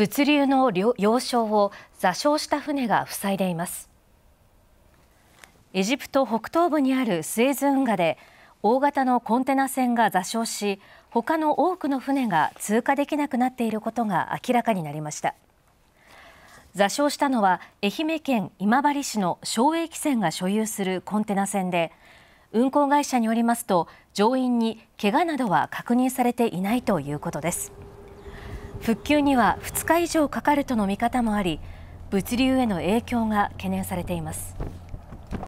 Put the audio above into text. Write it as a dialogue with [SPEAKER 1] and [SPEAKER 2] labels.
[SPEAKER 1] 物流の要衝を座礁した船が塞いでいますエジプト北東部にあるスエズ運河で大型のコンテナ船が座礁し他の多くの船が通過できなくなっていることが明らかになりました座礁したのは愛媛県今治市の省営汽船が所有するコンテナ船で運航会社によりますと乗員に怪我などは確認されていないということです。復旧には2日以上かかるとの見方もあり物流への影響が懸念されています。